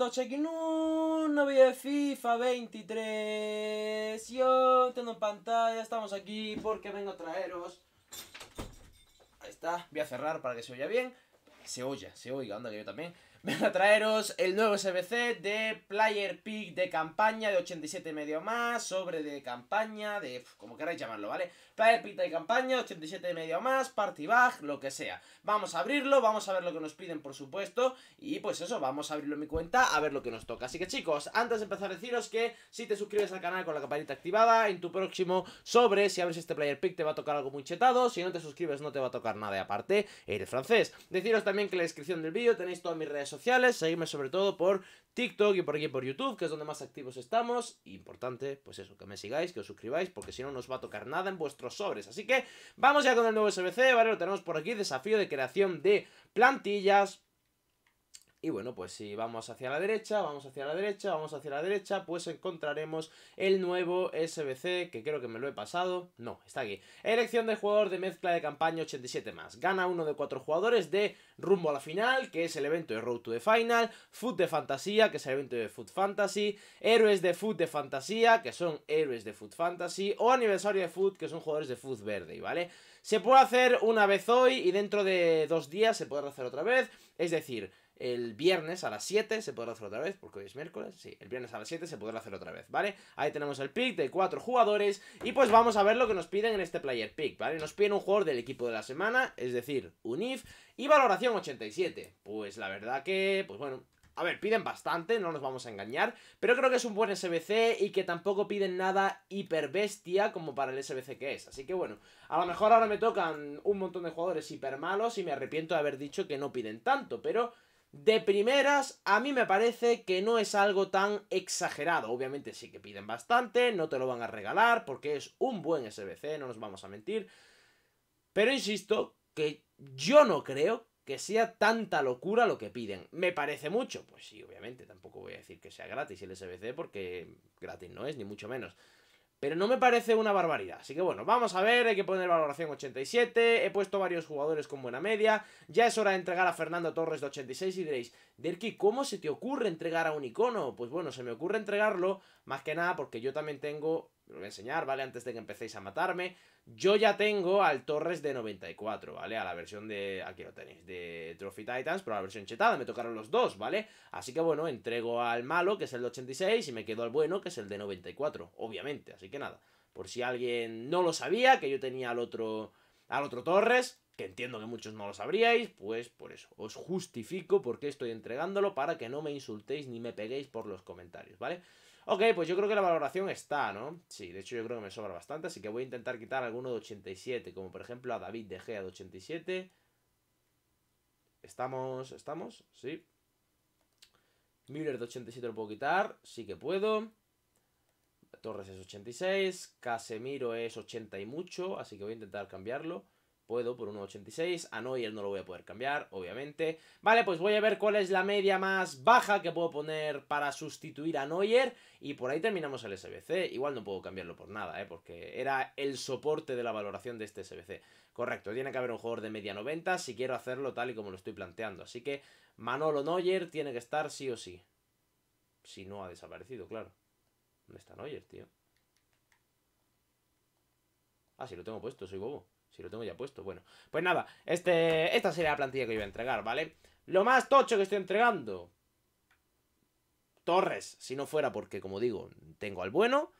un novia de FIFA 23. Yo tengo en pantalla, estamos aquí porque vengo a traeros. Ahí está, voy a cerrar para que se oya bien. Se oya, se oiga, anda que yo también. Ven a traeros el nuevo SBC de Player Pick de campaña de 87 medio más, sobre de campaña, de como queráis llamarlo, ¿vale? Player Pick de campaña, 87 medio más, party bag, lo que sea. Vamos a abrirlo, vamos a ver lo que nos piden, por supuesto, y pues eso, vamos a abrirlo en mi cuenta a ver lo que nos toca. Así que chicos, antes de empezar deciros que si te suscribes al canal con la campanita activada, en tu próximo sobre, si abres este Player Pick te va a tocar algo muy chetado, si no te suscribes no te va a tocar nada aparte, eres francés. Deciros también que en la descripción del vídeo tenéis todas mis redes sociales, seguidme sobre todo por TikTok y por aquí por YouTube, que es donde más activos estamos. importante, pues eso, que me sigáis, que os suscribáis, porque si no, no va a tocar nada en vuestros sobres. Así que vamos ya con el nuevo SBC, ¿vale? Lo tenemos por aquí, desafío de creación de plantillas y bueno, pues si vamos hacia la derecha, vamos hacia la derecha, vamos hacia la derecha, pues encontraremos el nuevo SBC, que creo que me lo he pasado. No, está aquí. Elección de jugador de mezcla de campaña 87 más. Gana uno de cuatro jugadores de Rumbo a la Final, que es el evento de Road to the Final, Food de Fantasía, que es el evento de Food Fantasy, Héroes de Food de Fantasía, que son héroes de Food Fantasy, o Aniversario de Food, que son jugadores de Food Verde, ¿vale? Se puede hacer una vez hoy y dentro de dos días se puede hacer otra vez, es decir el viernes a las 7 se podrá hacer otra vez, porque hoy es miércoles, sí, el viernes a las 7 se podrá hacer otra vez, ¿vale? Ahí tenemos el pick de cuatro jugadores y pues vamos a ver lo que nos piden en este player pick, ¿vale? Nos piden un jugador del equipo de la semana, es decir, un IF y valoración 87. Pues la verdad que, pues bueno, a ver, piden bastante, no nos vamos a engañar, pero creo que es un buen SBC y que tampoco piden nada hiper bestia como para el SBC que es. Así que bueno, a lo mejor ahora me tocan un montón de jugadores hiper malos y me arrepiento de haber dicho que no piden tanto, pero de primeras, a mí me parece que no es algo tan exagerado. Obviamente sí que piden bastante, no te lo van a regalar porque es un buen SBC, no nos vamos a mentir. Pero insisto que yo no creo que sea tanta locura lo que piden. ¿Me parece mucho? Pues sí, obviamente, tampoco voy a decir que sea gratis el SBC porque gratis no es, ni mucho menos. Pero no me parece una barbaridad. Así que bueno, vamos a ver, hay que poner valoración 87. He puesto varios jugadores con buena media. Ya es hora de entregar a Fernando Torres de 86 y diréis, Derki, ¿cómo se te ocurre entregar a un icono? Pues bueno, se me ocurre entregarlo más que nada porque yo también tengo lo voy a enseñar, ¿vale? Antes de que empecéis a matarme. Yo ya tengo al Torres de 94, ¿vale? A la versión de... Aquí lo tenéis, de Trophy Titans, pero a la versión chetada. Me tocaron los dos, ¿vale? Así que, bueno, entrego al malo, que es el de 86, y me quedo al bueno, que es el de 94, obviamente. Así que nada, por si alguien no lo sabía, que yo tenía al otro... Al otro Torres, que entiendo que muchos no lo sabríais, pues por eso, os justifico por qué estoy entregándolo para que no me insultéis ni me peguéis por los comentarios, ¿vale? Ok, pues yo creo que la valoración está, ¿no? Sí, de hecho yo creo que me sobra bastante, así que voy a intentar quitar alguno de 87, como por ejemplo a David De Gea de 87. Estamos, estamos, sí. Müller de 87 lo puedo quitar, sí que puedo. Torres es 86, Casemiro es 80 y mucho, así que voy a intentar cambiarlo puedo por 1.86. A Neuer no lo voy a poder cambiar, obviamente. Vale, pues voy a ver cuál es la media más baja que puedo poner para sustituir a Neuer. Y por ahí terminamos el SBC. Igual no puedo cambiarlo por nada, ¿eh? porque era el soporte de la valoración de este SBC. Correcto, tiene que haber un jugador de media 90 si quiero hacerlo tal y como lo estoy planteando. Así que Manolo Neuer tiene que estar sí o sí. Si no ha desaparecido, claro. ¿Dónde está Neuer, tío? Ah, sí, lo tengo puesto, soy bobo. Si lo tengo ya puesto, bueno. Pues nada, este, esta sería la plantilla que yo voy a entregar, ¿vale? Lo más tocho que estoy entregando. Torres, si no fuera porque, como digo, tengo al bueno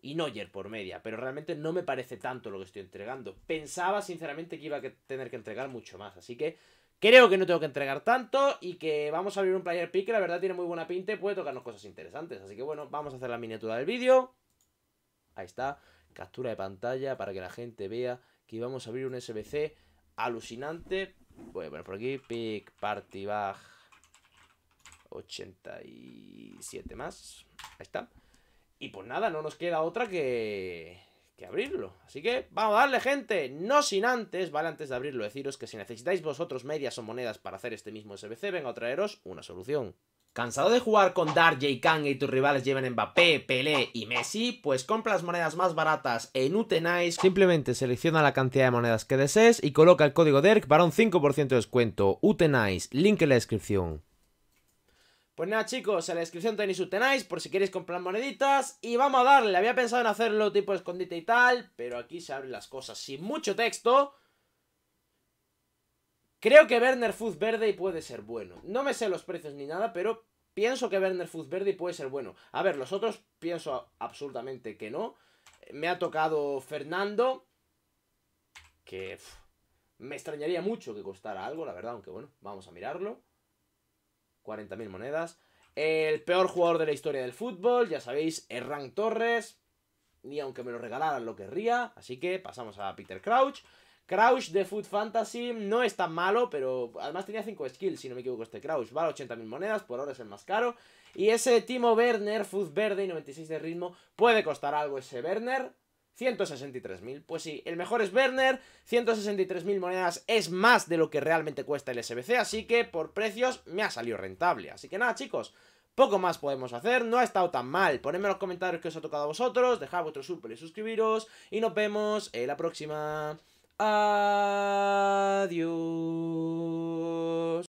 y Noyer por media, pero realmente no me parece tanto lo que estoy entregando. Pensaba sinceramente que iba a tener que entregar mucho más, así que creo que no tengo que entregar tanto y que vamos a abrir un player pick que la verdad tiene muy buena pinta puede tocarnos cosas interesantes. Así que bueno, vamos a hacer la miniatura del vídeo. Ahí está, captura de pantalla para que la gente vea que íbamos a abrir un SBC alucinante. Voy a por aquí, pick party bag 87 más. Ahí está. Y pues nada, no nos queda otra que, que abrirlo. Así que vamos a darle, gente. No sin antes, ¿vale? Antes de abrirlo, deciros que si necesitáis vosotros medias o monedas para hacer este mismo SBC, vengo a traeros una solución. ¿Cansado de jugar con Darje, Kang y tus rivales lleven Mbappé, Pelé y Messi? Pues compra las monedas más baratas en Utenice. Simplemente selecciona la cantidad de monedas que desees y coloca el código DERC para un 5% de descuento. Utenice, link en la descripción. Pues nada chicos, en la descripción tenéis Utenice por si queréis comprar moneditas y vamos a darle. Había pensado en hacerlo tipo escondite y tal, pero aquí se abren las cosas sin mucho texto. Creo que Werner Verde puede ser bueno. No me sé los precios ni nada, pero pienso que Werner Verde puede ser bueno. A ver, los otros pienso absolutamente que no. Me ha tocado Fernando, que me extrañaría mucho que costara algo, la verdad, aunque bueno, vamos a mirarlo. 40.000 monedas. El peor jugador de la historia del fútbol, ya sabéis, Erran Torres. Ni aunque me lo regalaran lo querría. Así que pasamos a Peter Crouch. Crouch de Food Fantasy no es tan malo, pero además tenía 5 skills, si no me equivoco, este Crouch. Vale 80.000 monedas, por ahora es el más caro. Y ese Timo Werner, Food Verde y 96 de ritmo, puede costar algo ese Werner. 163.000, pues sí, el mejor es Werner, 163.000 monedas es más de lo que realmente cuesta el SBC, así que por precios me ha salido rentable. Así que nada chicos, poco más podemos hacer, no ha estado tan mal. Ponedme en los comentarios que os ha tocado a vosotros, dejad vuestro súper y suscribiros, y nos vemos en eh, la próxima. Adiós.